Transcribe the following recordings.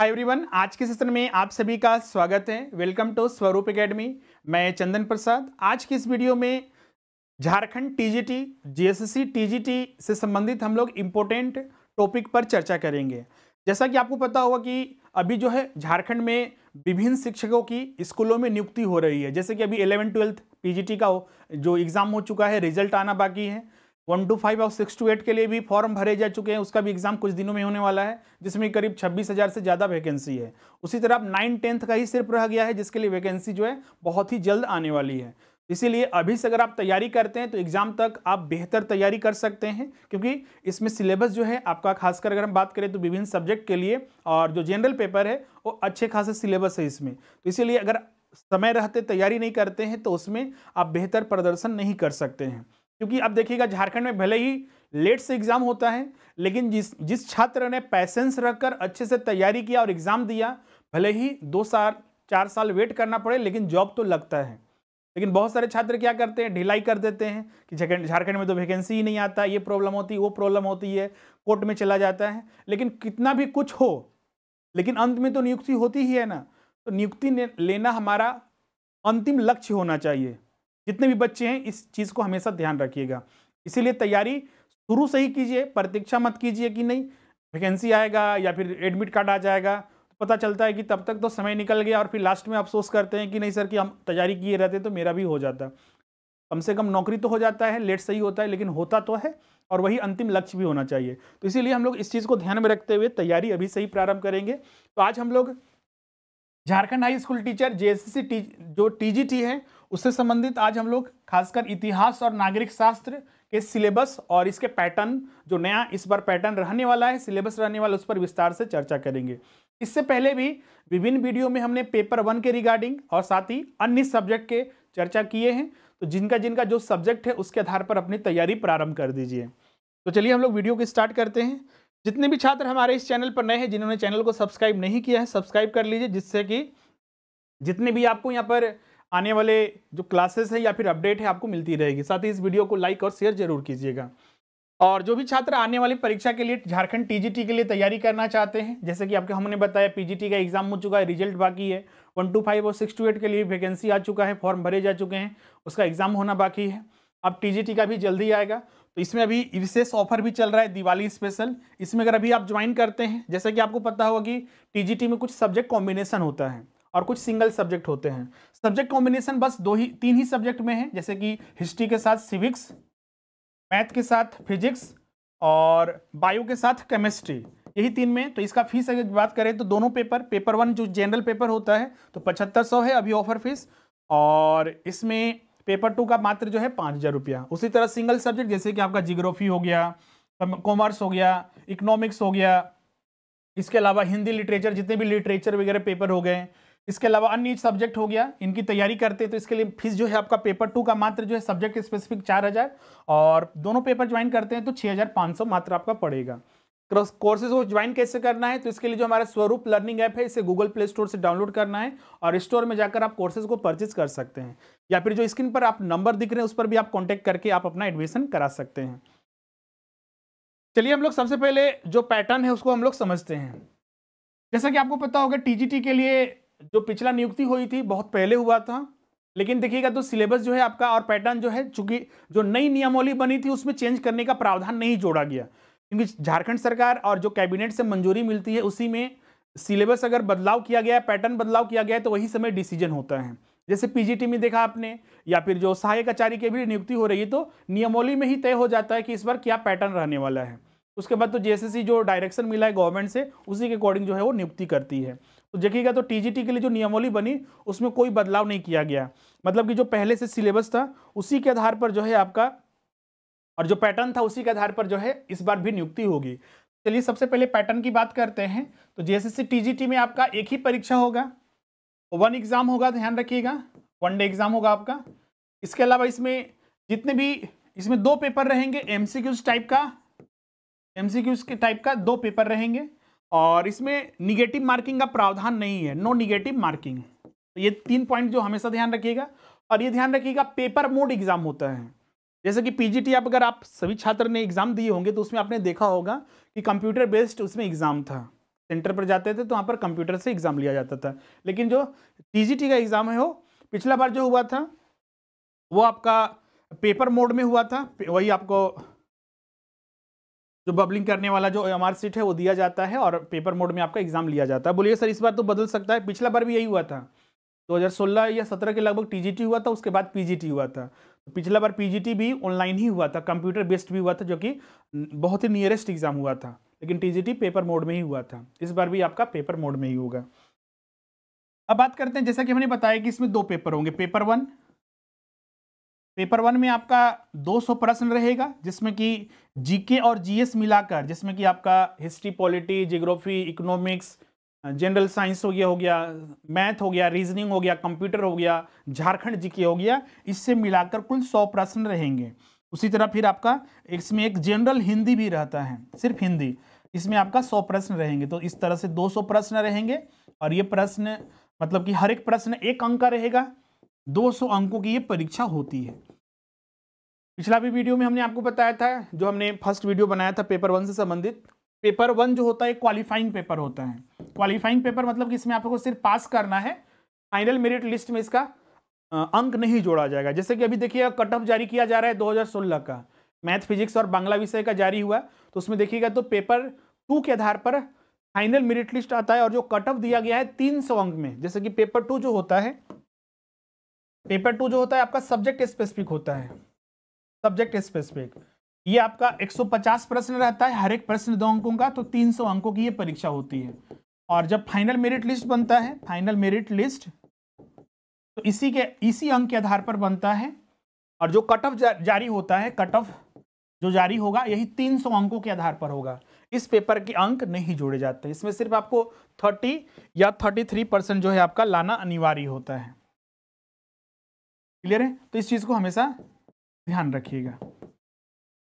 hi everyone आज के session में आप सभी का स्वागत है वेलकम टू स्वरूप एकेडमी मैं चंदन प्रसाद आज की इस वीडियो में झारखंड टीजीटी जीएसएससी टीजीटी से संबंधित हम लोग इम्पोर्टेंट टॉपिक पर चर्चा करेंगे जैसा कि आपको पता होगा कि अभी जो है झारखंड में विभिन्न शिक्षकों की स्कूलों में नियुक्ति हो रही है जैसे कि अभी एलेवन ट्वेल्थ पी का जो एग्ज़ाम हो चुका है रिजल्ट आना बाकी है वन टू फाइव और सिक्स टू एट के लिए भी फॉर्म भरे जा चुके हैं उसका भी एग्जाम कुछ दिनों में होने वाला है जिसमें करीब छब्बीस हज़ार से ज़्यादा वैकेंसी है उसी तरह नाइन टेंथ का ही सिर्फ रह गया है जिसके लिए वैकेंसी जो है बहुत ही जल्द आने वाली है इसीलिए अभी से अगर आप तैयारी करते हैं तो एग्ज़ाम तक आप बेहतर तैयारी कर सकते हैं क्योंकि इसमें सिलेबस जो है आपका खासकर अगर हम बात करें तो विभिन्न सब्जेक्ट के लिए और जो जनरल पेपर है वो अच्छे खासे सिलेबस है इसमें तो इसीलिए अगर समय रहते तैयारी नहीं करते हैं तो उसमें आप बेहतर प्रदर्शन नहीं कर सकते हैं क्योंकि अब देखिएगा झारखंड में भले ही लेट से एग्जाम होता है लेकिन जिस जिस छात्र ने पैसेंस रखकर अच्छे से तैयारी किया और एग्जाम दिया भले ही दो साल चार साल वेट करना पड़े लेकिन जॉब तो लगता है लेकिन बहुत सारे छात्र क्या करते हैं ढिलाई कर देते हैं कि झारखंड में तो वैकेंसी ही नहीं आता ये प्रॉब्लम होती वो प्रॉब्लम होती है कोर्ट में चला जाता है लेकिन कितना भी कुछ हो लेकिन अंत में तो नियुक्ति होती ही है ना तो नियुक्ति लेना हमारा अंतिम लक्ष्य होना चाहिए जितने भी बच्चे हैं इस चीज़ को हमेशा ध्यान रखिएगा इसीलिए तैयारी शुरू से ही कीजिए प्रतीक्षा मत कीजिए कि नहीं वैकेंसी आएगा या फिर एडमिट कार्ड आ जाएगा तो पता चलता है कि तब तक तो समय निकल गया और फिर लास्ट में अफसोस करते हैं कि नहीं सर कि हम तैयारी किए रहते तो मेरा भी हो जाता कम से कम नौकरी तो हो जाता है लेट सही होता है लेकिन होता तो है और वही अंतिम लक्ष्य भी होना चाहिए तो इसीलिए हम लोग इस चीज़ को ध्यान में रखते हुए तैयारी अभी से ही प्रारंभ करेंगे तो आज हम लोग Jharkhand high school teacher J T जो टी है उससे संबंधित आज हम लोग खासकर इतिहास और नागरिक शास्त्र के सिलेबस और इसके पैटर्न जो नया इस बार पैटर्न रहने वाला है सिलेबस रहने वाला उस पर विस्तार से चर्चा करेंगे इससे पहले भी विभिन्न वीडियो में हमने पेपर वन के रिगार्डिंग और साथ ही अन्य सब्जेक्ट के चर्चा किए हैं तो जिनका जिनका जो सब्जेक्ट है उसके आधार पर अपनी तैयारी प्रारंभ कर दीजिए तो चलिए हम लोग वीडियो को स्टार्ट करते हैं जितने भी छात्र हमारे इस चैनल पर नए हैं जिन्होंने चैनल को सब्सक्राइब नहीं किया है सब्सक्राइब कर लीजिए जिससे कि जितने भी आपको यहाँ पर आने वाले जो क्लासेस है या फिर अपडेट है आपको मिलती रहेगी साथ ही इस वीडियो को लाइक और शेयर जरूर कीजिएगा और जो भी छात्र आने वाली परीक्षा के लिए झारखंड टीजीटी के लिए तैयारी करना चाहते हैं जैसे कि आपके हमने बताया पीजीटी का एग्जाम हो चुका है रिजल्ट बाकी है वन टू फाइव और सिक्स टू एट के लिए वैकेंसी आ चुका है फॉर्म भरे जा चुके हैं उसका एग्जाम होना बाकी है अब टीजीटी का भी जल्दी आएगा तो इसमें अभी विशेष ऑफर भी चल रहा है दिवाली स्पेशल इसमें अगर अभी आप ज्वाइन करते हैं जैसे कि आपको पता होगा कि टी में कुछ सब्जेक्ट कॉम्बिनेशन होता है और कुछ सिंगल सब्जेक्ट होते हैं सब्जेक्ट कॉम्बिनेशन बस दो ही तीन ही सब्जेक्ट में है जैसे कि हिस्ट्री के साथ सिविक्स मैथ के साथ फिजिक्स और बायो के साथ केमिस्ट्री यही तीन में तो इसका फीस अगर बात करें तो दोनों पेपर पेपर वन जो जनरल पेपर होता है तो पचहत्तर सौ है अभी ऑफर फीस और इसमें पेपर टू का मात्र जो है पाँच हज़ार रुपया उसी तरह सिंगल सब्जेक्ट जैसे कि आपका जियोग्राफी हो गया कॉमर्स हो गया इकोनॉमिक्स हो गया इसके अलावा हिंदी लिटरेचर जितने भी लिटरेचर वगैरह पेपर हो गए इसके अलावा अन्य सब्जेक्ट हो गया इनकी तैयारी करते तो इसके लिए फीस जो है आपका पेपर टू का मात्र जो है सब्जेक्ट स्पेसिफिक चार हज़ार और दोनों पेपर ज्वाइन करते हैं तो छः हज़ार पाँच सौ मात्र आपका पड़ेगा कोर्सेज को ज्वाइन कैसे करना है तो इसके लिए जो हमारा स्वरूप लर्निंग ऐप है इसे गूगल प्ले स्टोर से डाउनलोड करना है और स्टोर में जाकर आप कोर्सेज को परचेज कर सकते हैं या फिर जो स्क्रीन पर आप नंबर दिख रहे हैं उस पर भी आप कॉन्टैक्ट करके आप अपना एडमिशन करा सकते हैं चलिए हम लोग सबसे पहले जो पैटर्न है उसको हम लोग समझते हैं जैसा कि आपको पता होगा टीजीटी के लिए जो पिछला नियुक्ति हुई थी बहुत पहले हुआ था लेकिन देखिएगा तो सिलेबस जो है आपका और पैटर्न जो है चूंकि जो नई नियमावली बनी थी उसमें चेंज करने का प्रावधान नहीं जोड़ा गया क्योंकि झारखंड सरकार और जो कैबिनेट से मंजूरी मिलती है उसी में सिलेबस अगर बदलाव किया गया पैटर्न बदलाव किया गया तो वही समय डिसीजन होता है जैसे पीजीटी में देखा आपने या फिर जो सहायक आचार्य की भी नियुक्ति हो रही है तो नियमोली में ही तय हो जाता है कि इस बार क्या पैटर्न रहने वाला है उसके बाद तो जेएसएससी जो डायरेक्शन मिला है गवर्नमेंट से उसी के अकॉर्डिंग जो है वो नियुक्ति करती है तो देखिएगा तो टीजीटी के लिए जो नियमावली बनी उसमें कोई बदलाव नहीं किया गया मतलब कि जो पहले से सिलेबस था उसी के आधार पर जो है आपका और जो पैटर्न था उसी के आधार पर जो है इस बार भी नियुक्ति होगी चलिए सबसे पहले पैटर्न की बात करते हैं तो जेएसएससी टीजीटी में आपका एक ही परीक्षा होगा तो वन एग्ज़ाम होगा ध्यान रखिएगा वन डे एग्ज़ाम होगा आपका इसके अलावा इसमें जितने भी इसमें दो पेपर रहेंगे एमसीक्यूज टाइप का एमसीक्यूज के टाइप का दो पेपर रहेंगे और इसमें निगेटिव मार्किंग का प्रावधान नहीं है नो निगेटिव मार्किंग तो ये तीन पॉइंट जो हमेशा ध्यान रखिएगा और ये ध्यान रखिएगा पेपर मोड एग्जाम होता है जैसे कि पीजीटी आप अगर आप सभी छात्र ने एग्जाम दिए होंगे तो उसमें आपने देखा होगा कि कंप्यूटर बेस्ड उसमें एग्जाम था सेंटर पर जाते थे तो वहाँ पर कंप्यूटर से एग्जाम लिया जाता था लेकिन जो टीजीटी का एग्जाम है वो पिछला बार जो हुआ था वो आपका पेपर मोड में हुआ था वही आपको जो बबलिंग करने वाला जो एम सीट है वो दिया जाता है और पेपर मोड में आपका एग्जाम लिया जाता है बोलिए सर इस बार तो बदल सकता है पिछला बार भी यही हुआ था 2016 या 17 के लगभग टी हुआ था उसके बाद पीजीटी हुआ था तो पिछला बार पीजीटी भी ऑनलाइन ही हुआ था कंप्यूटर बेस्ड भी हुआ था जो कि बहुत ही नियरेस्ट एग्जाम हुआ था लेकिन टीजीटी पेपर मोड में ही हुआ था इस बार भी आपका पेपर मोड में ही होगा अब बात करते हैं जैसा कि हमने बताया कि इसमें दो पेपर होंगे पेपर वन पेपर वन में आपका 200 प्रश्न रहेगा जिसमें कि जीके और जीएस मिलाकर जिसमें कि आपका history polity geography economics general science हो गया हो गया मैथ हो गया रीजनिंग हो गया कंप्यूटर हो गया झारखंड जीके हो गया इससे मिलाकर कुल सौ प्रश्न रहेंगे उसी तरह फिर आपका इसमें एक जनरल हिंदी भी रहता है सिर्फ हिंदी इसमें आपका सौ प्रश्न रहेंगे तो इस तरह से दो सौ प्रश्न रहेंगे और ये प्रश्न मतलब कि हर एक प्रश्न एक अंक का रहेगा 200 अंकों की ये परीक्षा होती है पिछला भी वीडियो में हमने आपको बताया था जो हमने फर्स्ट वीडियो बनाया था पेपर वन से संबंधित पेपर वन जो होता है क्वालिफाइंग पेपर होता है क्वालिफाइंग पेपर मतलब कि इसमें आपको सिर्फ पास करना है फाइनल मेरिट लिस्ट में इसका अंक नहीं जोड़ा जाएगा जैसे कि अभी देखिएगा कट ऑफ जारी किया जा रहा है दो का मैथ फिजिक्स और बांग्ला विषय का जारी हुआ तो उसमें देखिएगा तो पेपर टू के आधार पर फाइनल मेरिट लिस्ट आता है और जो कट ऑफ दिया गया है 300 अंक में जैसे कि पेपर टू जो होता है पेपर टू जो होता है आपका सब्जेक्ट स्पेसिफिक होता है सब्जेक्ट स्पेसिफिक ये आपका 150 प्रश्न रहता है हर एक प्रश्न दो अंकों का तो 300 अंकों की ये परीक्षा होती है और जब फाइनल मेरिट लिस्ट बनता है फाइनल मेरिट लिस्ट तो इसी के इसी अंक के आधार पर बनता है और जो कट ऑफ जा, जारी होता है कट ऑफ जो जारी होगा यही 300 अंकों के आधार पर होगा इस पेपर के अंक नहीं जोड़े जाते इसमें सिर्फ आपको थर्टी या थर्टी परसेंट जो है आपका लाना अनिवार्य होता है क्लियर है तो इस चीज़ को हमेशा ध्यान रखिएगा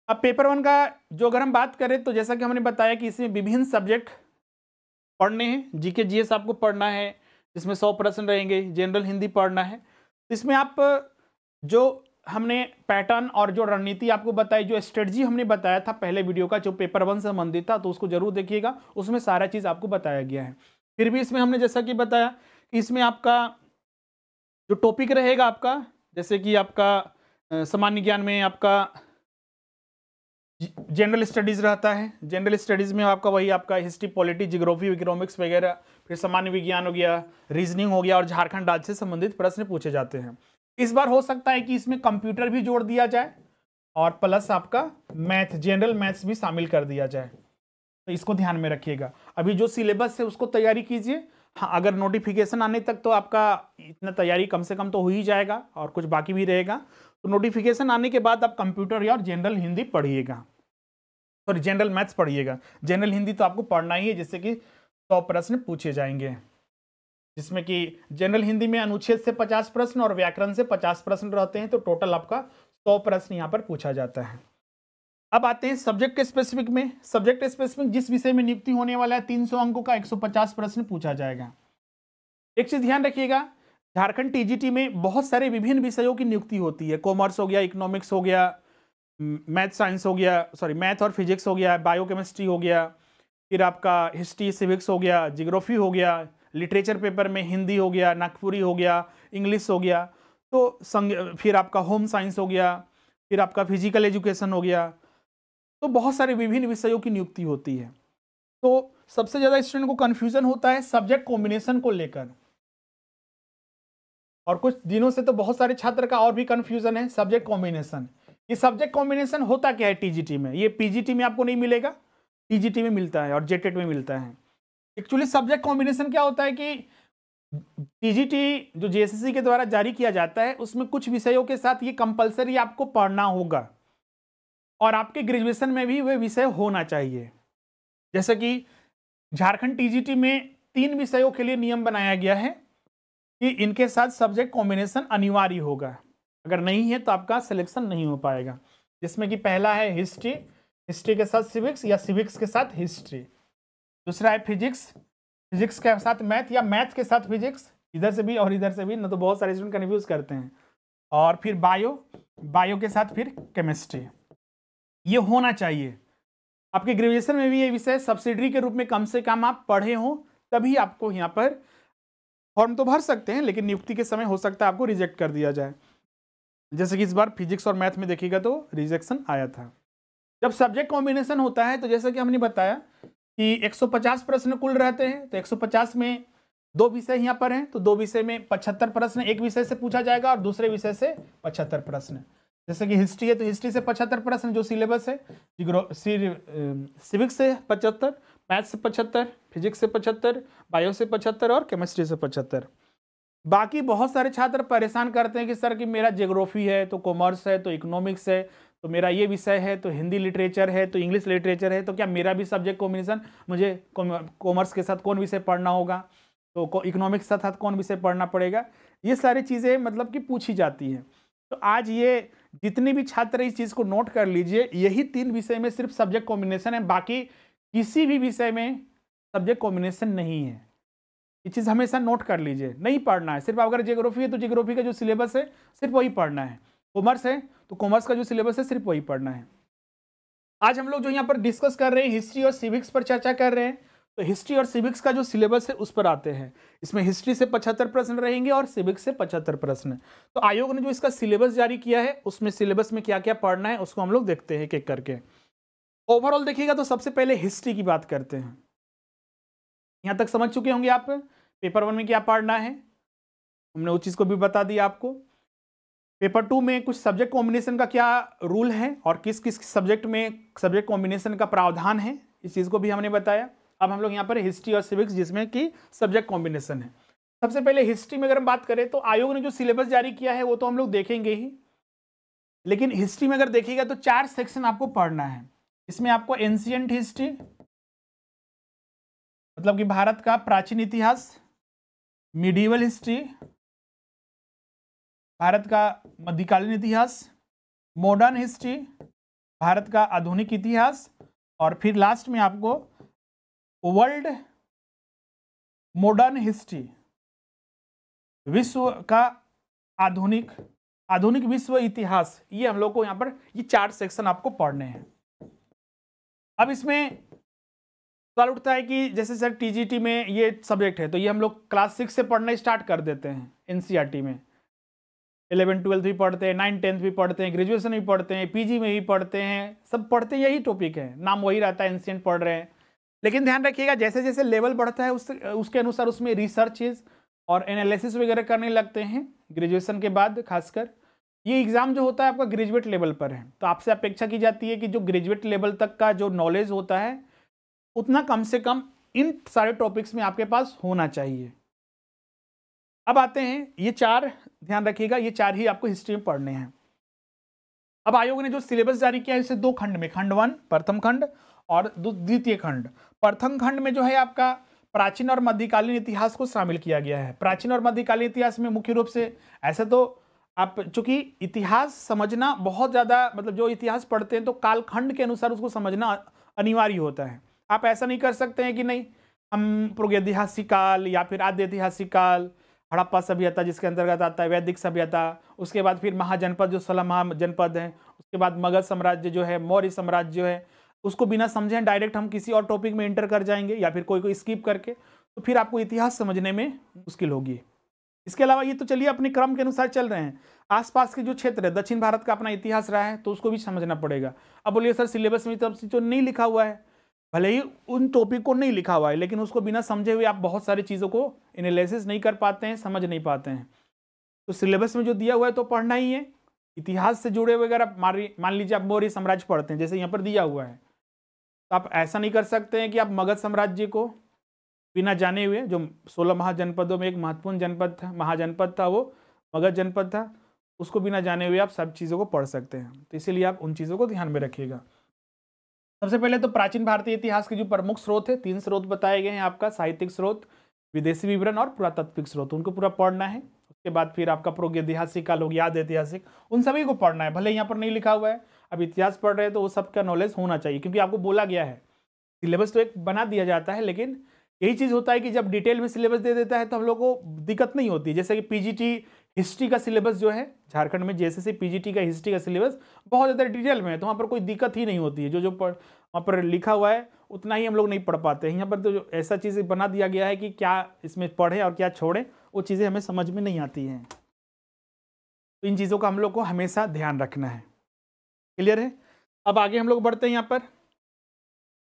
अब पेपर वन का जो अगर हम बात करें तो जैसा कि हमने बताया कि इसमें विभिन्न सब्जेक्ट पढ़ने हैं जीके जीएस आपको पढ़ना है जिसमें सौ प्रश्न रहेंगे जनरल हिंदी पढ़ना है इसमें आप जो हमने पैटर्न और जो रणनीति आपको बताई जो स्ट्रेटजी हमने बताया था पहले वीडियो का जो पेपर वन संबंधित था तो उसको जरूर देखिएगा उसमें सारा चीज़ आपको बताया गया है फिर भी इसमें हमने जैसा कि बताया कि इसमें आपका जो टॉपिक रहेगा आपका जैसे कि आपका सामान्य ज्ञान में आपका जनरल स्टडीज़ रहता है जनरल स्टडीज़ में आपका वही आपका हिस्ट्री पॉलिटी जियोग्राफी इकोनॉमिक्स वगैरह फिर सामान्य विज्ञान हो गया रीजनिंग हो गया और झारखंड राज्य से संबंधित प्रश्न पूछे जाते हैं इस बार हो सकता है कि इसमें कंप्यूटर भी जोड़ दिया जाए और प्लस आपका मैथ जनरल मैथ्स भी शामिल कर दिया जाए तो इसको ध्यान में रखिएगा अभी जो सिलेबस है उसको तैयारी कीजिए हाँ अगर नोटिफिकेशन आने तक तो आपका इतना तैयारी कम से कम तो हो ही जाएगा और कुछ बाकी भी रहेगा तो नोटिफिकेशन आने के बाद आप कंप्यूटर या जनरल हिंदी पढ़िएगा सॉरी जनरल मैथ्स पढ़िएगा जनरल हिंदी तो आपको पढ़ना ही है जिससे कि सौ प्रश्न पूछे जाएंगे जिसमें कि जनरल हिंदी में अनुच्छेद से पचास प्रश्न और व्याकरण से पचास प्रश्न रहते हैं तो टोटल आपका सौ प्रश्न यहाँ पर पूछा जाता है अब आते हैं सब्जेक्ट के स्पेसिफिक में सब्जेक्ट स्पेसिफिक जिस विषय में नियुक्ति होने वाला है तीन सौ अंकों का एक सौ पचास प्रश्न पूछा जाएगा एक चीज ध्यान रखिएगा झारखंड टीजीटी में बहुत सारे विभिन्न विषयों की नियुक्ति होती है कॉमर्स हो गया इकोनॉमिक्स हो गया मैथ साइंस हो गया सॉरी मैथ और फिजिक्स हो गया बायोकेमिस्ट्री हो गया फिर आपका हिस्ट्री सिविक्स हो गया जियोग्राफी हो गया लिटरेचर पेपर में हिंदी हो गया नागपुरी हो गया इंग्लिश हो गया तो संग फिर आपका होम साइंस हो गया फिर आपका फिजिकल एजुकेशन हो गया तो बहुत सारे विभिन्न विषयों की नियुक्ति होती है तो सबसे ज़्यादा स्टूडेंट को कन्फ्यूज़न होता है सब्जेक्ट कॉम्बिनेशन को लेकर और कुछ दिनों से तो बहुत सारे छात्र का और भी कन्फ्यूज़न है सब्जेक्ट कॉम्बिनेशन ये सब्जेक्ट कॉम्बिनेशन होता क्या है टीजीटी में ये पीजीटी में आपको नहीं मिलेगा टीजीटी में मिलता है और जेटेट e में मिलता है एक्चुअली सब्जेक्ट कॉम्बिनेशन क्या होता है कि पीजीटी जो जेएसएससी के द्वारा जारी किया जाता है उसमें कुछ विषयों के साथ ये कंपलसरी आपको पढ़ना होगा और आपके ग्रेजुएशन में भी वे विषय होना चाहिए जैसे कि झारखंड टीजीटी में तीन विषयों के लिए नियम बनाया गया है कि इनके साथ सब्जेक्ट कॉम्बिनेशन अनिवार्य होगा अगर नहीं है तो आपका सिलेक्शन नहीं हो पाएगा जिसमें कि पहला है हिस्ट्री हिस्ट्री के साथ सिविक्स या सिविक्स के साथ हिस्ट्री दूसरा है फिजिक्स फिजिक्स के साथ मैथ या मैथ के साथ फिजिक्स इधर से भी और इधर से भी न तो बहुत सारे स्टूडेंट कन्फ्यूज़ करते हैं और फिर बायो बायो के साथ फिर केमिस्ट्री ये होना चाहिए आपके ग्रेजुएशन में भी ये विषय सब्सिडरी के रूप में कम से कम आप पढ़े हों तभी आपको यहाँ पर फॉर्म तो भर सकते हैं लेकिन नियुक्ति के समय हो सकता है आपको रिजेक्ट कर दिया जाए जैसे कि इस बार फिजिक्स और मैथ में देखिएगा तो रिजेक्शन आया था जब सब्जेक्ट कॉम्बिनेशन होता है तो जैसे कि हमने बताया कि 150 प्रश्न कुल रहते हैं तो 150 में दो विषय यहाँ पर हैं तो दो विषय में पचहत्तर प्रश्न एक विषय से पूछा जाएगा और दूसरे विषय से पचहत्तर प्रश्न जैसे कि हिस्ट्री है तो हिस्ट्री से पचहत्तर प्रश्न जो सिलेबस है सिविक्स से पचहत्तर मैथ से पचहत्तर फिजिक्स से पचहत्तर बायो से पचहत्तर और केमिस्ट्री से पचहत्तर बाकी बहुत सारे छात्र परेशान करते हैं कि सर कि मेरा जोग्राफी है तो कॉमर्स है तो इकोनॉमिक्स है तो मेरा ये विषय है तो हिंदी लिटरेचर है तो इंग्लिश लिटरेचर है तो क्या मेरा भी सब्जेक्ट कॉम्बिनेशन मुझे कॉमर्स के साथ कौन विषय पढ़ना होगा तो इकोनॉमिक्स के साथ कौन विषय पढ़ना पड़ेगा ये सारी चीज़ें मतलब कि पूछी जाती हैं तो आज ये जितने भी छात्र इस चीज को नोट कर लीजिए यही तीन विषय में सिर्फ सब्जेक्ट कॉम्बिनेशन है बाकी किसी भी विषय में सब्जेक्ट कॉम्बिनेशन नहीं है ये चीज़ हमेशा नोट कर लीजिए नहीं पढ़ना है सिर्फ अगर जियोग्राफी है तो जियोग्राफी का जो सिलेबस है सिर्फ वही पढ़ना है कॉमर्स है तो कॉमर्स का जो सिलेबस है सिर्फ वही पढ़ना है आज हम लोग जो यहाँ पर डिस्कस कर रहे हैं हिस्ट्री और सिविक्स पर चर्चा कर रहे हैं तो हिस्ट्री और सिविक्स का जो सिलेबस है उस पर आते हैं इसमें हिस्ट्री से पचहत्तर प्रश्न रहेंगे और सिविक्स से पचहत्तर प्रश्न तो आयोग ने जो इसका सिलेबस जारी किया है उसमें सिलेबस में क्या क्या पढ़ना है उसको हम लोग देखते हैं एक करके ओवरऑल देखिएगा तो सबसे पहले हिस्ट्री की बात करते हैं यहाँ तक समझ चुके होंगे आप पेपर वन में क्या पढ़ना है हमने उस चीज़ को भी बता दिया आपको पेपर टू में कुछ सब्जेक्ट कॉम्बिनेशन का क्या रूल है और किस किस सब्जेक्ट में सब्जेक्ट कॉम्बिनेशन का प्रावधान है इस चीज़ को भी हमने बताया अब हम लोग यहाँ पर हिस्ट्री और सिविक्स जिसमें कि सब्जेक्ट कॉम्बिनेशन है सबसे पहले हिस्ट्री में अगर हम बात करें तो आयोग ने जो सिलेबस जारी किया है वो तो हम लोग देखेंगे ही लेकिन हिस्ट्री में अगर देखिएगा तो चार सेक्शन आपको पढ़ना है इसमें आपको एंशियंट हिस्ट्री मतलब कि भारत का प्राचीन इतिहास मिडीवल हिस्ट्री भारत का मध्यकालीन इतिहास मॉडर्न हिस्ट्री भारत का आधुनिक इतिहास और फिर लास्ट में आपको वर्ल्ड मॉडर्न हिस्ट्री विश्व का आधुनिक आधुनिक विश्व इतिहास ये हम लोग को यहाँ पर ये चार सेक्शन आपको पढ़ने हैं अब इसमें सवाल उठता है कि जैसे सर टीजीटी में ये सब्जेक्ट है तो ये हम लोग क्लास सिक्स से पढ़ना स्टार्ट कर देते हैं एनसीईआरटी e में इलेवन ट्वेल्थ भी पढ़ते हैं नाइन टेंथ भी पढ़ते हैं ग्रेजुएशन भी पढ़ते हैं पीजी में भी पढ़ते हैं सब पढ़ते हैं यही टॉपिक है नाम वही रहता है एनसीएंट पढ़ रहे हैं लेकिन ध्यान रखिएगा जैसे जैसे लेवल बढ़ता है उस उसके अनुसार उसमें रिसर्चेज और एनालिसिस वगैरह करने लगते हैं ग्रेजुएशन के बाद खासकर ये एग्ज़ाम जो होता है आपका ग्रेजुएट लेवल पर है तो आपसे अपेक्षा की जाती है कि जो ग्रेजुएट लेवल तक का जो नॉलेज होता है उतना कम से कम इन सारे टॉपिक्स में आपके पास होना चाहिए अब आते हैं ये चार ध्यान रखिएगा ये चार ही आपको हिस्ट्री में पढ़ने हैं अब आयोग ने जो सिलेबस जारी किया है इसे दो खंड में खंड वन प्रथम खंड और द्वितीय खंड प्रथम खंड में जो है आपका प्राचीन और मध्यकालीन इतिहास को शामिल किया गया है प्राचीन और मध्यकालीन इतिहास में मुख्य रूप से ऐसे तो आप चूंकि इतिहास समझना बहुत ज़्यादा मतलब जो इतिहास पढ़ते हैं तो कालखंड के अनुसार उसको समझना अनिवार्य होता है आप ऐसा नहीं कर सकते हैं कि नहीं हम प्रोगैतिहासिक काल या फिर आद्य ऐतिहासिक काल हड़प्पा सभ्यता जिसके अंतर्गत आता है वैदिक सभ्यता उसके बाद फिर महाजनपद जो सलाम जनपद है उसके बाद मगध साम्राज्य जो है मौर्य साम्राज्य जो है उसको बिना समझे डायरेक्ट हम किसी और टॉपिक में इंटर कर जाएंगे या फिर कोई कोई स्किप करके तो फिर आपको इतिहास समझने में मुश्किल होगी इसके अलावा ये तो चलिए अपने क्रम के अनुसार चल रहे हैं आसपास के जो क्षेत्र है दक्षिण भारत का अपना इतिहास रहा है तो उसको भी समझना पड़ेगा अब बोलिए सर सिलेबस में तब तो से जो नहीं लिखा हुआ है भले ही उन टॉपिक को नहीं लिखा हुआ है लेकिन उसको बिना समझे हुए आप बहुत सारी चीज़ों को एनालिसिस नहीं कर पाते हैं समझ नहीं पाते हैं तो सिलेबस में जो दिया हुआ है तो पढ़ना ही है इतिहास से जुड़े हुए अगर आप मान लीजिए आप मौर्य साम्राज्य पढ़ते हैं जैसे यहाँ पर दिया हुआ है तो आप ऐसा नहीं कर सकते हैं कि आप मगध साम्राज्य को बिना जाने हुए जो सोलह महाजनपदों में एक महत्वपूर्ण जनपद था महाजनपद था वो मगध जनपद था उसको बिना जाने हुए आप सब चीज़ों को पढ़ सकते हैं तो इसीलिए आप उन चीज़ों को ध्यान में रखिएगा सबसे पहले तो प्राचीन भारतीय इतिहास के जो प्रमुख स्रोत है तीन स्रोत बताए गए हैं आपका साहित्यिक स्रोत विदेशी विवरण और पुरातत्विक स्रोत उनको पूरा पढ़ना है उसके बाद फिर आपका प्रोग ऐतिहासिक का लोग याद ऐतिहासिक उन सभी को पढ़ना है भले यहाँ पर नहीं लिखा हुआ है अब इतिहास पढ़ रहे हैं तो वो सब का नॉलेज होना चाहिए क्योंकि आपको बोला गया है सिलेबस तो एक बना दिया जाता है लेकिन यही चीज़ होता है कि जब डिटेल में सिलेबस दे देता है तो हम लोग को दिक्कत नहीं होती जैसे कि पी हिस्ट्री का सिलेबस जो है झारखंड में जैसे सी पीजीटी का हिस्ट्री का सिलेबस बहुत ज़्यादा डिटेल में है तो वहाँ पर कोई दिक्कत ही नहीं होती है जो जो पढ़ वहाँ पर लिखा हुआ है उतना ही हम लोग नहीं पढ़ पाते हैं यहाँ पर तो जो ऐसा चीज़ बना दिया गया है कि क्या इसमें पढ़ें और क्या छोड़ें वो चीज़ें हमें समझ में नहीं आती हैं तो इन चीज़ों का हम लोग को हमेशा ध्यान रखना है क्लियर है अब आगे हम लोग बढ़ते हैं यहाँ पर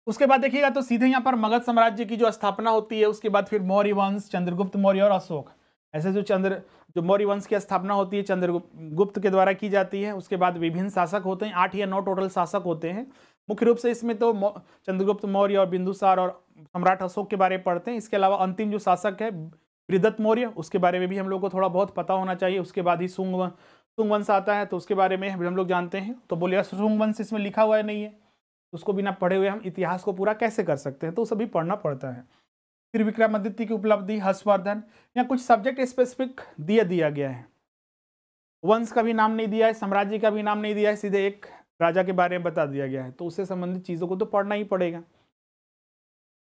उसके बाद देखिएगा तो सीधे यहाँ पर मगध साम्राज्य की जो स्थापना होती है उसके बाद फिर मौर्य वंश चंद्रगुप्त मौर्य और अशोक ऐसे जो चंद्र जो मौर्य वंश की स्थापना होती है चंद्रगुप्त के द्वारा की जाती है उसके बाद विभिन्न शासक होते हैं आठ या नौ टोटल शासक होते हैं मुख्य रूप से इसमें तो चंद्रगुप्त मौर्य और बिंदुसार और सम्राट अशोक के बारे में पढ़ते हैं इसके अलावा अंतिम जो शासक है बृदत्त मौर्य उसके बारे में भी हम लोग को थोड़ा बहुत पता होना चाहिए उसके बाद ही सुंग सुंग वंश आता है तो उसके बारे में हम लोग जानते हैं तो बोलिए सुंग वंश इसमें लिखा हुआ है नहीं है उसको बिना पढ़े हुए हम इतिहास को पूरा कैसे कर सकते हैं तो सभी पढ़ना पड़ता है फिर विक्रमादित्य की उपलब्धि हर्षवर्धन या कुछ सब्जेक्ट स्पेसिफिक दिया दिया गया है वंश का भी नाम नहीं दिया है साम्राज्य का भी नाम नहीं दिया है सीधे एक राजा के बारे में बता दिया गया है तो उससे संबंधित चीज़ों को तो पढ़ना ही पड़ेगा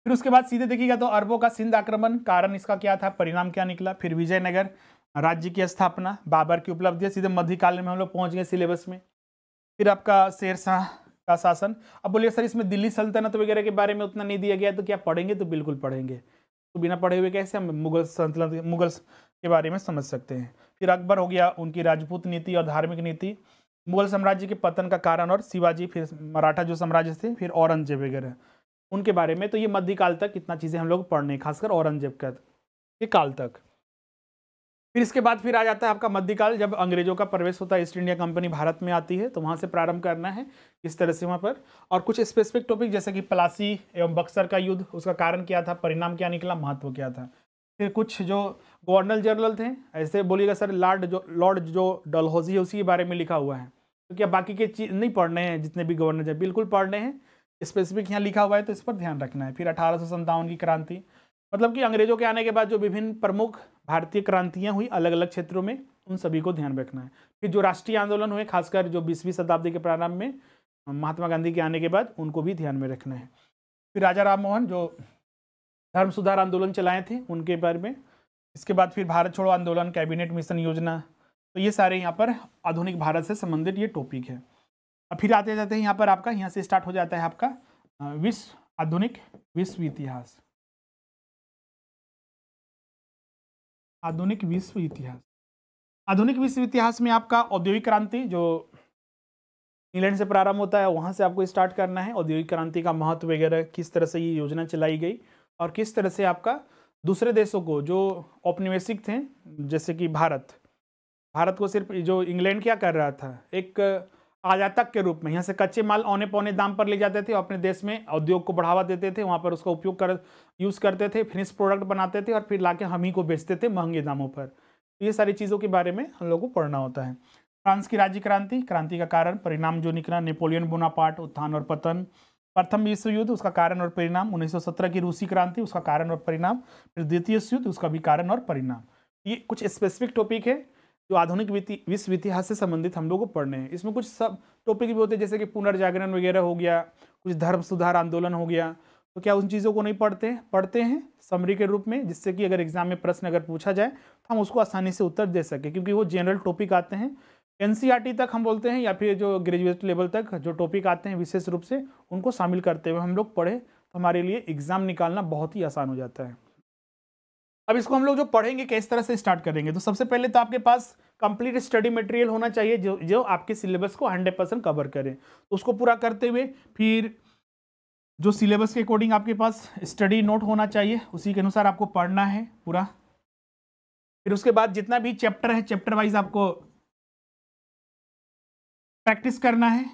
फिर उसके बाद सीधे देखिएगा तो अरबों का सिंध आक्रमण कारण इसका क्या था परिणाम क्या निकला फिर विजयनगर राज्य की स्थापना बाबर की उपलब्धियाँ सीधे मध्यकाल में हम लोग पहुँच गए सिलेबस में फिर आपका शेर शाह का शासन अब बोलिए सर इसमें दिल्ली सल्तनत वगैरह के बारे में उतना नहीं दिया गया तो क्या पढ़ेंगे तो बिल्कुल पढ़ेंगे तो बिना पढ़े हुए कैसे हम मुगल सल्तनत मुगल के बारे में समझ सकते हैं फिर अकबर हो गया उनकी राजपूत नीति और धार्मिक नीति मुगल साम्राज्य के पतन का कारण और शिवाजी फिर मराठा जो साम्राज्य थे फिर औरंगजेब वगैरह उनके बारे में तो ये मध्यकाल तक इतना चीज़ें हम लोग पढ़ने खासकर औरंगजेब का के काल तक फिर इसके बाद फिर आ जाता है आपका मध्यकाल जब अंग्रेजों का प्रवेश होता है ईस्ट इंडिया कंपनी भारत में आती है तो वहाँ से प्रारंभ करना है इस तरह से वहाँ पर और कुछ स्पेसिफिक टॉपिक जैसे कि पलासी एवं बक्सर का युद्ध उसका कारण क्या था परिणाम क्या निकला महत्व क्या था फिर कुछ जो गवर्नर जनरल थे ऐसे बोलिएगा सर लॉर्ड जो लॉर्ड जो डलहौजी है उसी के बारे में लिखा हुआ है क्योंकि तो क्या बाकी के चीज नहीं पढ़ने हैं जितने भी गवर्नर जनरल बिल्कुल पढ़ने हैं स्पेसिफिक यहाँ लिखा हुआ है तो इस पर ध्यान रखना है फिर अठारह की क्रांति मतलब कि अंग्रेजों के आने के बाद जो विभिन्न प्रमुख भारतीय क्रांतियाँ हुई अलग अलग क्षेत्रों में उन सभी को ध्यान रखना है फिर जो राष्ट्रीय आंदोलन हुए खासकर जो बीसवीं शताब्दी के प्रारंभ में महात्मा गांधी के आने के बाद उनको भी ध्यान में रखना है फिर राजा राम मोहन जो धर्म सुधार आंदोलन चलाए थे उनके बारे में इसके बाद फिर भारत छोड़ो आंदोलन कैबिनेट मिशन योजना तो ये सारे यहाँ पर आधुनिक भारत से संबंधित ये टॉपिक है अब फिर आते जाते हैं यहाँ पर आपका यहाँ से स्टार्ट हो जाता है आपका विश्व आधुनिक विश्व इतिहास आधुनिक विश्व इतिहास आधुनिक विश्व इतिहास में आपका औद्योगिक क्रांति जो इंग्लैंड से प्रारंभ होता है वहाँ से आपको स्टार्ट करना है औद्योगिक क्रांति का महत्व वगैरह किस तरह से ये योजना चलाई गई और किस तरह से आपका दूसरे देशों को जो औपनिवेशिक थे जैसे कि भारत भारत को सिर्फ जो इंग्लैंड क्या कर रहा था एक आयातक के रूप में यहाँ से कच्चे माल औने पौने दाम पर ले जाते थे और अपने देश में उद्योग को बढ़ावा देते थे वहाँ पर उसका उपयोग कर यूज़ करते थे फिनिश प्रोडक्ट बनाते थे और फिर ला हम ही को बेचते थे महंगे दामों पर तो ये सारी चीज़ों के बारे में हम लोग को पढ़ना होता है फ्रांस की राज्य क्रांति क्रांति का कारण परिणाम जो निकला नेपोलियन बोनापार्ट उत्थान और पतन प्रथम विश्व युद्ध उसका कारण और परिणाम 1917 की रूसी क्रांति उसका कारण और परिणाम फिर द्वितीय युद्ध उसका भी कारण और परिणाम ये कुछ स्पेसिफिक टॉपिक है जो आधुनिक विश्व इतिहास से संबंधित हम लोग को पढ़ने हैं इसमें कुछ सब टॉपिक भी होते हैं जैसे कि पुनर्जागरण वगैरह हो गया कुछ धर्म सुधार आंदोलन हो गया तो क्या उन चीज़ों को नहीं पढ़ते हैं पढ़ते हैं समरी के रूप में जिससे कि अगर एग्जाम में प्रश्न अगर पूछा जाए तो हम उसको आसानी से उत्तर दे सकें क्योंकि वो जनरल टॉपिक आते हैं एन e तक हम बोलते हैं या फिर जो ग्रेजुएट लेवल तक जो टॉपिक आते हैं विशेष रूप से उनको शामिल करते हुए हम लोग पढ़े तो हमारे लिए एग्ज़ाम निकालना बहुत ही आसान हो जाता है अब इसको हम लोग जो पढ़ेंगे किस तरह से स्टार्ट करेंगे तो सबसे पहले तो आपके पास कंप्लीट स्टडी मटेरियल होना चाहिए जो जो आपके सिलेबस को हंड्रेड परसेंट कवर करें तो उसको पूरा करते हुए फिर जो सिलेबस के अकॉर्डिंग आपके पास स्टडी नोट होना चाहिए उसी के अनुसार आपको पढ़ना है पूरा फिर उसके बाद जितना भी चैप्टर है चैप्टर वाइज आपको प्रैक्टिस करना है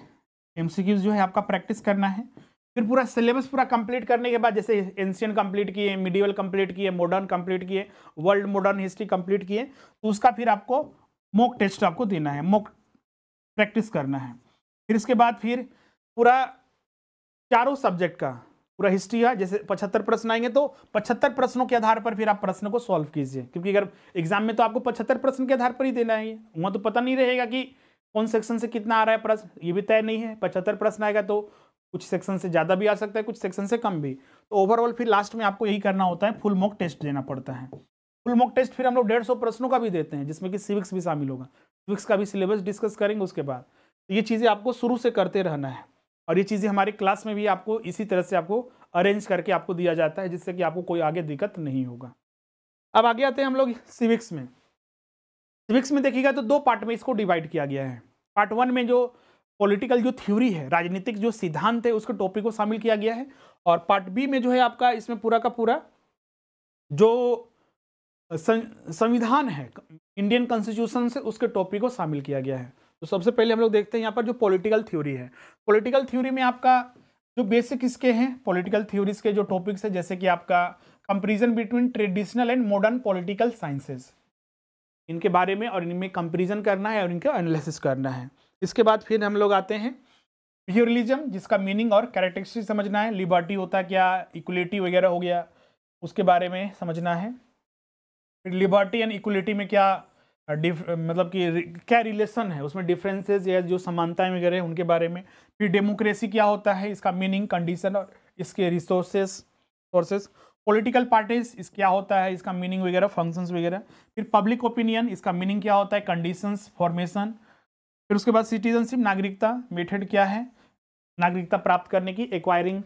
एम जो है आपका प्रैक्टिस करना है फिर पूरा सिलेबस पूरा कंप्लीट करने के बाद जैसे एंशियन कंप्लीट किए मिडिवल कंप्लीट किए मॉडर्न कंप्लीट किए वर्ल्ड मॉडर्न हिस्ट्री कंप्लीट किए तो उसका फिर आपको मॉक टेस्ट आपको देना है मॉक प्रैक्टिस करना है फिर इसके बाद फिर पूरा चारों सब्जेक्ट का पूरा हिस्ट्री है जैसे पचहत्तर प्रश्न आएंगे तो पचहत्तर प्रश्नों के आधार पर फिर आप प्रश्न को सॉल्व कीजिए क्योंकि अगर एग्जाम में तो आपको पचहत्तर प्रश्न के आधार पर ही देना है वहाँ तो पता नहीं रहेगा कि कौन सेक्शन से कितना आ रहा है प्रश्न ये भी तय नहीं है पचहत्तर प्रश्न आएगा तो कुछ सेक्शन से ज़्यादा भी आ सकता है कुछ सेक्शन से कम भी तो ओवरऑल फिर लास्ट में आपको यही करना होता है फुल मॉक टेस्ट देना पड़ता है फुल मॉक टेस्ट फिर हम लोग डेढ़ प्रश्नों का भी देते हैं जिसमें कि सिविक्स भी शामिल होगा सिविक्स का भी सिलेबस डिस्कस करेंगे उसके बाद तो ये चीज़ें आपको शुरू से करते रहना है और ये चीज़ें हमारी क्लास में भी आपको इसी तरह से आपको अरेंज करके आपको दिया जाता है जिससे कि आपको कोई आगे दिक्कत नहीं होगा अब आगे आते हैं हम लोग सिविक्स में सिविक्स में देखिएगा तो दो पार्ट में इसको डिवाइड किया गया है पार्ट वन में जो पॉलिटिकल जो थ्योरी है राजनीतिक जो सिद्धांत है उसके टॉपिक को शामिल किया गया है और पार्ट बी में जो है आपका इसमें पूरा का पूरा जो संविधान है इंडियन कॉन्स्टिट्यूशन से उसके टॉपिक को शामिल किया गया है तो सबसे पहले हम लोग देखते हैं यहाँ पर जो पॉलिटिकल थ्योरी है पॉलिटिकल थ्योरी में आपका जो बेसिक इसके हैं पॉलिटिकल थ्योरीज के जो टॉपिक्स हैं जैसे कि आपका comparison between traditional and modern political sciences इनके बारे में और इनमें कंपेरिजन करना है और इनका एनालिसिस करना है इसके बाद फिर हम लोग आते हैं प्योरलिज्म जिसका मीनिंग और कैरेक्टरिस्टिक समझना है लिबर्टी होता क्या इक्वलिटी वगैरह हो गया उसके बारे में समझना है फिर लिबर्टी एंड इक्वलिटी में क्या डिफ मतलब कि क्या रिलेशन है उसमें डिफरेंसेस या जो समानताएं वगैरह उनके बारे में फिर डेमोक्रेसी क्या होता है इसका मीनिंग कंडीशन और इसके रिसोर्सेस सोर्सेस पॉलिटिकल पार्टीज इस क्या होता है इसका मीनिंग वगैरह फंक्शंस वगैरह फिर पब्लिक ओपिनियन इसका मीनिंग क्या होता है कंडीशंस फॉर्मेशन फिर उसके बाद सिटीजनशिप नागरिकता मेथड क्या है नागरिकता प्राप्त करने की एक्वायरिंग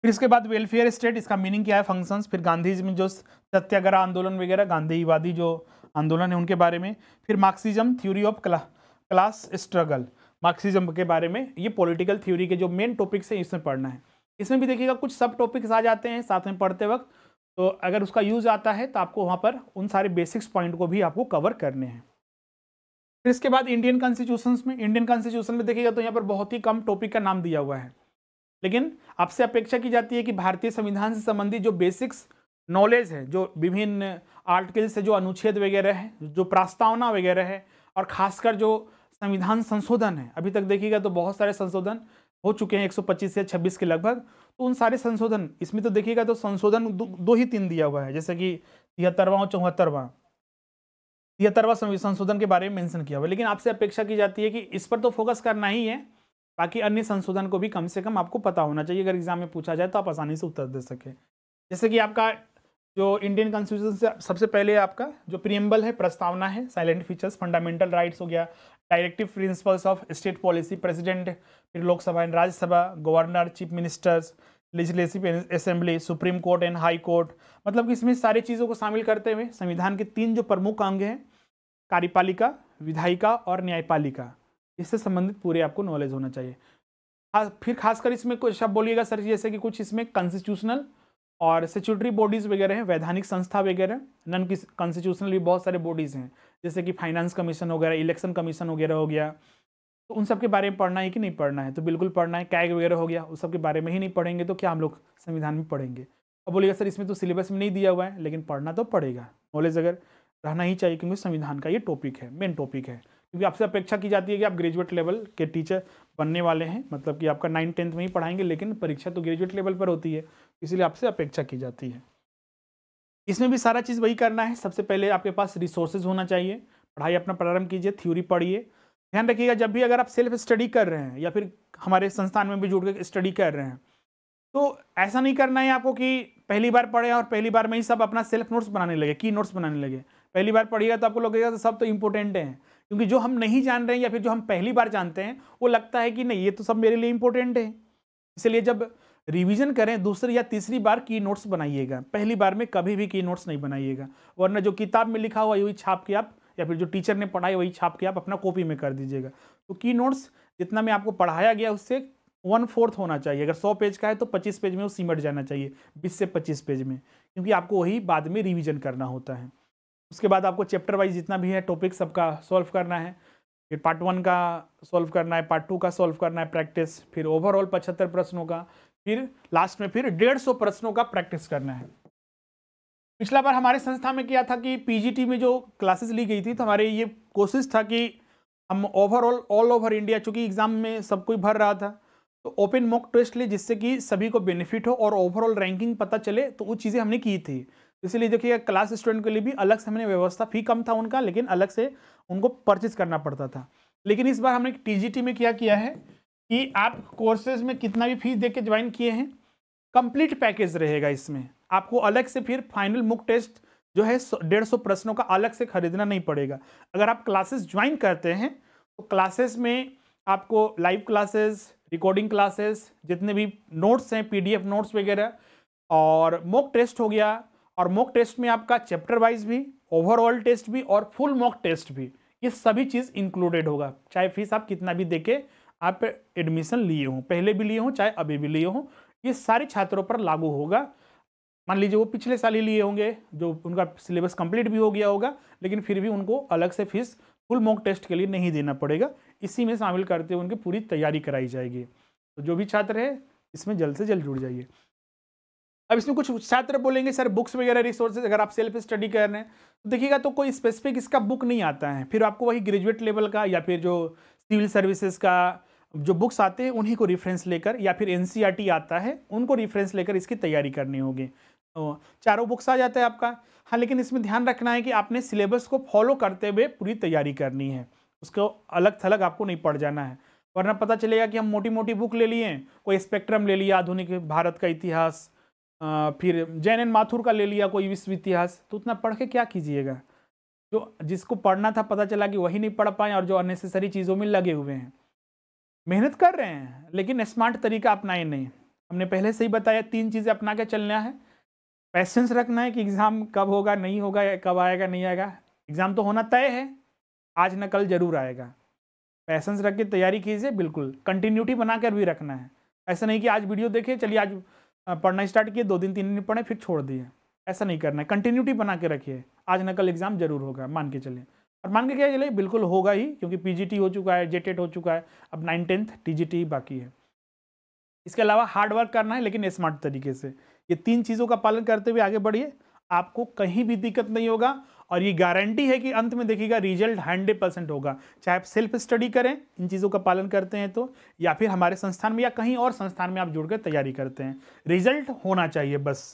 फिर इसके बाद वेलफेयर स्टेट इसका मीनिंग क्या है फंक्शंस फिर गांधी में जो सत्याग्रह आंदोलन वगैरह गांधीवादी जो आंदोलन है उनके बारे में फिर मार्क्सिज्म थ्योरी ऑफ क्ला, क्लास स्ट्रगल मार्क्सिज्म के बारे में ये पॉलिटिकल थ्योरी के जो मेन टॉपिक्स हैं इसमें पढ़ना है इसमें भी देखिएगा कुछ सब टॉपिक्स आ जाते हैं साथ में पढ़ते वक्त तो अगर उसका यूज़ आता है तो आपको वहाँ पर उन सारे बेसिक्स पॉइंट को भी आपको कवर करने हैं फिर इसके बाद इंडियन कॉन्स्टिट्यूशन में इंडियन कॉन्स्टिट्यूशन में देखिएगा तो यहाँ पर बहुत ही कम टॉपिक का नाम दिया हुआ है लेकिन आपसे अपेक्षा की जाती है कि भारतीय संविधान से संबंधित जो बेसिक्स नॉलेज है जो विभिन्न आर्टिकल से जो अनुच्छेद वगैरह है जो प्रस्तावना वगैरह है और खासकर जो संविधान संशोधन है अभी तक देखिएगा तो बहुत सारे संशोधन हो चुके हैं 125 से 26 के लगभग तो उन सारे संशोधन इसमें तो देखिएगा तो संशोधन दो, दो ही तीन दिया हुआ है जैसे कि तिहत्तरवा और चौहत्तरवा तिहत्तरवा संशोधन के बारे में मेंशन किया हुआ लेकिन आपसे अपेक्षा की जाती है कि इस पर तो फोकस करना ही है बाकी अन्य संशोधन को भी कम से कम आपको पता होना चाहिए अगर एग्जाम में पूछा जाए तो आप आसानी से उत्तर दे सकें जैसे कि आपका जो इंडियन कॉन्स्टिट्यूशन से सबसे पहले आपका जो प्रियम्बल है प्रस्तावना है साइलेंट फीचर्स फंडामेंटल राइट्स हो गया directive principles of state policy president फिर Lok Sabha and Rajya Sabha governor chief ministers legislative assembly supreme court and high court मतलब कि इसमें सारी चीज़ों को शामिल करते हुए संविधान के तीन जो प्रमुख अंग हैं कार्यपालिका विधायिका और न्यायपालिका इससे संबंधित पूरे आपको नॉलेज होना चाहिए हाँ फिर खासकर इसमें कुछ आप अच्छा बोलिएगा सर जैसे कि कुछ इसमें कॉन्स्टिट्यूशनल और सेचुटरी बॉडीज़ वगैरह हैं वैधानिक संस्था वगैरह नन की कॉन्स्टिट्यूशनल भी बहुत सारे बॉडीज़ हैं जैसे कि फाइनेंस कमीशन वगैरह इलेक्शन कमीशन वगैरह हो गया तो उन सब के बारे में पढ़ना है कि नहीं पढ़ना है तो बिल्कुल पढ़ना है कैग वगैरह हो गया उस सब के बारे में ही नहीं पढ़ेंगे तो क्या हम लोग संविधान में पढ़ेंगे अब बोलिएगा सर इसमें तो सिलेबस में नहीं दिया हुआ है लेकिन पढ़ना तो पड़ेगा नॉलेज अगर रहना ही चाहिए क्योंकि संविधान का ये टॉपिक है मेन टॉपिक है क्योंकि आपसे अपेक्षा की जाती है कि आप ग्रेजुएट लेवल के टीचर बनने वाले हैं मतलब कि आपका नाइन टेंथ में ही पढ़ाएंगे लेकिन परीक्षा तो ग्रेजुएट लेवल पर होती है इसलिए आपसे अपेक्षा की जाती है इसमें भी सारा चीज़ वही करना है सबसे पहले आपके पास रिसोर्सेज होना चाहिए पढ़ाई अपना प्रारंभ कीजिए थ्योरी पढ़िए ध्यान रखिएगा जब भी अगर आप सेल्फ स्टडी कर रहे हैं या फिर हमारे संस्थान में भी जुड़ के स्टडी कर रहे हैं तो ऐसा नहीं करना है आपको कि पहली बार पढ़े और पहली बार में ही सब अपना सेल्फ नोट्स बनाने लगे की नोट्स बनाने लगे पहली बार पढ़िएगा तो आपको लगेगा तो सब तो इम्पोर्टेंट है क्योंकि जो हम नहीं जान रहे हैं या फिर जो हम पहली बार जानते हैं वो लगता है कि नहीं ये तो सब मेरे लिए इम्पोर्टेंट है इसलिए जब रिवीजन करें दूसरी या तीसरी बार की नोट्स बनाइएगा पहली बार में कभी भी की नोट्स नहीं बनाइएगा वरना जो किताब में लिखा हुआ वही छाप के आप या फिर जो टीचर ने पढ़ाई वही छाप के आप अपना कॉपी में कर दीजिएगा तो की नोट्स जितना मैं आपको पढ़ाया गया उससे वन फोर्थ होना चाहिए अगर सौ पेज का है तो पच्चीस पेज में वो सिमट जाना चाहिए बीस से पच्चीस पेज में क्योंकि आपको वही बाद में रिविजन करना होता है उसके बाद आपको चैप्टर वाइज जितना भी है टॉपिक सबका सॉल्व करना है फिर पार्ट वन का सॉल्व करना है पार्ट टू का सॉल्व करना है प्रैक्टिस फिर ओवरऑल पचहत्तर प्रश्नों का फिर लास्ट में फिर डेढ़ सौ प्रश्नों का प्रैक्टिस करना है पिछला बार हमारे संस्था में किया था कि पीजीटी में जो क्लासेस ली गई थी तो हमारे ये कोशिश था कि हम ओवरऑल ऑल ओवर इंडिया चूँकि एग्ज़ाम में सब कोई भर रहा था तो ओपन मॉक टेस्ट ले जिससे कि सभी को बेनिफिट हो और ओवरऑल रैंकिंग पता चले तो वो चीज़ें हमने की थी इसीलिए देखिए क्लास स्टूडेंट के लिए भी अलग से हमने व्यवस्था फी कम था उनका लेकिन अलग से उनको परचेज करना पड़ता था लेकिन इस बार हमने टीजीटी में क्या किया है कि आप कोर्सेज में कितना भी फीस दे के ज्वाइन किए हैं कंप्लीट पैकेज रहेगा इसमें आपको अलग से फिर फाइनल मुक टेस्ट जो है डेढ़ सौ प्रश्नों का अलग से खरीदना नहीं पड़ेगा अगर आप क्लासेस ज्वाइन करते हैं तो क्लासेस में आपको लाइव क्लासेस रिकॉर्डिंग क्लासेस जितने भी नोट्स हैं पीडीएफ नोट्स वगैरह और मॉक टेस्ट हो गया और मॉक टेस्ट में आपका चैप्टर वाइज भी ओवरऑल टेस्ट भी और फुल मॉक टेस्ट भी ये सभी चीज़ इंक्लूडेड होगा चाहे फीस आप कितना भी देके आप एडमिशन लिए हों पहले भी लिए हों चाहे अभी भी लिए हों ये सारे छात्रों पर लागू होगा मान लीजिए वो पिछले साल ही लिए होंगे जो उनका सिलेबस कंप्लीट भी हो गया होगा लेकिन फिर भी उनको अलग से फीस फुल मॉक टेस्ट के लिए नहीं देना पड़ेगा इसी में शामिल करते हुए उनकी पूरी तैयारी कराई जाएगी तो जो भी छात्र है इसमें जल्द से जल्द जुड़ जाइए अब इसमें कुछ छात्र बोलेंगे सर बुक्स वगैरह रिसोर्सेज अगर आप सेल्फ स्टडी कर रहे हैं तो देखिएगा तो कोई स्पेसिफिक इसका बुक नहीं आता है फिर आपको वही ग्रेजुएट लेवल का या फिर जो सिविल सर्विसेज का जो बुक्स आते हैं उन्हीं को रेफरेंस लेकर या फिर एनसीईआरटी e आता है उनको रेफरेंस लेकर इसकी तैयारी करनी होगी तो चारों बुक्स आ जाता है आपका हाँ लेकिन इसमें ध्यान रखना है कि आपने सिलेबस को फॉलो करते हुए पूरी तैयारी करनी है उसको अलग थलग आपको नहीं पढ़ जाना है वरना पता चलेगा कि हम मोटी मोटी बुक ले लिए कोई स्पेक्ट्रम ले लिया आधुनिक भारत का इतिहास फिर जैन एन माथुर का ले लिया कोई विश्व इतिहास तो उतना पढ़ के क्या कीजिएगा जो जिसको पढ़ना था पता चला कि वही नहीं पढ़ पाए और जो अननेसेसरी चीज़ों में लगे हुए हैं मेहनत कर रहे हैं लेकिन स्मार्ट तरीका अपनाए नहीं हमने पहले से ही बताया तीन चीज़ें अपना के चलना है पैसेंस रखना है कि एग्ज़ाम कब होगा नहीं होगा कब आएगा नहीं आएगा एग्ज़ाम तो होना तय है आज न कल ज़रूर आएगा पैसेंस रख के तैयारी कीजिए बिल्कुल कंटिन्यूटी बनाकर भी रखना है ऐसा नहीं कि आज वीडियो देखे चलिए आज पढ़ना स्टार्ट किए दो दिन तीन दिन पढ़े फिर छोड़ दिए ऐसा नहीं करना है कंटिन्यूटी बना के रखिए आज न कल एग्ज़ाम जरूर होगा मान के चलिए और मान के क्या चलिए बिल्कुल होगा ही क्योंकि पी हो चुका है जेटेड e हो चुका है अब नाइन टेंथ टी बाकी है इसके अलावा हार्ड वर्क करना है लेकिन स्मार्ट तरीके से ये तीन चीज़ों का पालन करते हुए आगे बढ़िए आपको कहीं भी दिक्कत नहीं होगा और ये गारंटी है कि अंत में देखिएगा रिजल्ट हंड्रेड परसेंट होगा चाहे आप सेल्फ स्टडी करें इन चीज़ों का पालन करते हैं तो या फिर हमारे संस्थान में या कहीं और संस्थान में आप जुड़कर तैयारी करते हैं रिजल्ट होना चाहिए बस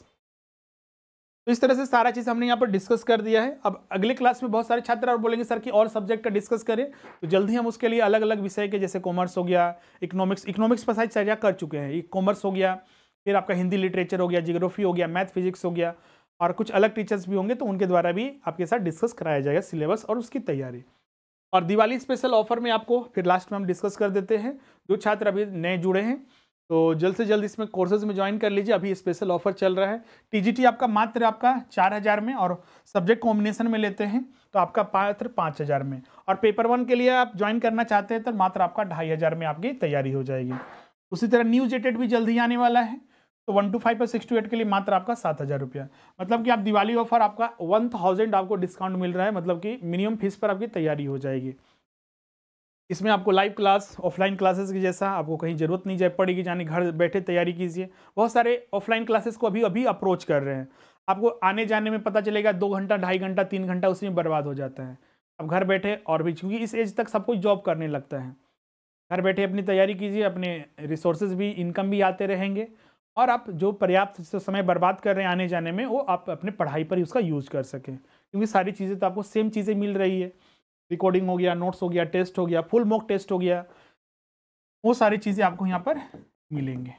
तो इस तरह से सारा चीज़ हमने यहाँ पर डिस्कस कर दिया है अब अगले क्लास में बहुत सारे छात्र और बोलेंगे सर कि और सब्जेक्ट का डिस्कस करें तो जल्दी हम उसके लिए अलग अलग विषय के जैसे कॉमर्स हो गया इकोनॉमिक्स इकोनॉमिक्स पर शायद चर्चा कर चुके हैं कॉमर्स हो गया फिर आपका हिंदी लिटरेचर हो गया जियोग्राफी हो गया मैथ फिजिक्स हो गया और कुछ अलग टीचर्स भी होंगे तो उनके द्वारा भी आपके साथ डिस्कस कराया जाएगा सिलेबस और उसकी तैयारी और दिवाली स्पेशल ऑफर में आपको फिर लास्ट में हम डिस्कस कर देते हैं जो छात्र अभी नए जुड़े हैं तो जल्द से जल्द इसमें कोर्सेज में ज्वाइन कर लीजिए अभी स्पेशल ऑफर चल रहा है टीजीटी आपका मात्र आपका चार हज़ार में और सब्जेक्ट कॉम्बिनेशन में लेते हैं तो आपका मात्र पाँच हज़ार में और पेपर वन के लिए आप ज्वाइन करना चाहते हैं तो मात्र आपका ढाई हज़ार में आपकी तैयारी हो जाएगी उसी तरह न्यू जेटेड e भी जल्द ही आने वाला है तो वन टू फाइव पर सिक्स टू एट के लिए मात्र आपका सात हज़ार रुपया मतलब कि आप दिवाली ऑफर आपका वन थाउजेंड आपको डिस्काउंट मिल रहा है मतलब कि मिनिमम फीस पर आपकी तैयारी हो जाएगी इसमें आपको लाइव क्लास ऑफलाइन क्लासेस की जैसा आपको कहीं ज़रूरत नहीं जाए पड़ेगी यानी घर बैठे तैयारी कीजिए बहुत सारे ऑफलाइन क्लासेस को अभी अभी अप्रोच कर रहे हैं आपको आने जाने में पता चलेगा दो घंटा ढाई घंटा तीन घंटा उसी बर्बाद हो जाता है अब घर बैठे और भी क्योंकि इस एज तक सब कुछ जॉब करने लगता है घर बैठे अपनी तैयारी कीजिए अपने रिसोर्सेज भी इनकम भी आते रहेंगे और आप जो पर्याप्त समय बर्बाद कर रहे हैं आने जाने में वो आप अपने पढ़ाई पर ही उसका यूज कर सकें क्योंकि सारी चीज़ें तो आपको सेम चीज़ें मिल रही है रिकॉर्डिंग हो गया नोट्स हो गया टेस्ट हो गया फुल मॉक टेस्ट हो गया वो सारी चीज़ें आपको यहाँ पर मिलेंगे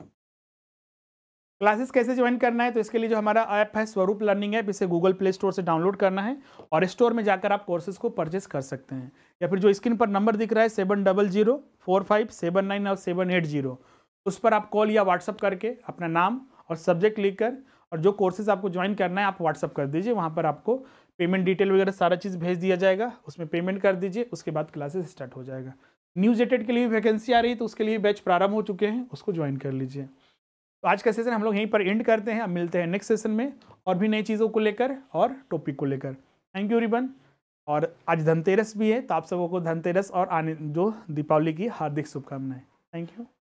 क्लासेस कैसे ज्वाइन करना है तो इसके लिए जो हमारा ऐप है स्वरूप लर्निंग ऐप इसे गूगल प्ले स्टोर से डाउनलोड करना है और स्टोर में जाकर आप कोर्सेज को परचेस कर सकते हैं या फिर जो स्क्रीन पर नंबर दिख रहा है seven double zero four five seven nine और सेवन एट जीरो उस पर आप कॉल या व्हाट्सअप करके अपना नाम और सब्जेक्ट लिखकर और जो कोर्सेज आपको ज्वाइन करना है आप व्हाट्सअप कर दीजिए वहाँ पर आपको पेमेंट डिटेल वगैरह सारा चीज़ भेज दिया जाएगा उसमें पेमेंट कर दीजिए उसके बाद क्लासेस स्टार्ट हो जाएगा न्यूज एटेड के लिए भी वैकेंसी आ रही है तो उसके लिए बैच प्रारंभ हो चुके हैं उसको ज्वाइन कर लीजिए तो आज का सेशन हम लोग यहीं पर एंड करते हैं अब मिलते हैं नेक्स्ट सेशन में और भी नई चीज़ों को लेकर और टॉपिक को लेकर थैंक यू रिबन और आज धनतेरस भी है तो आप सबों को धनतेरस और आने जो दीपावली की हार्दिक शुभकामनाएं थैंक यू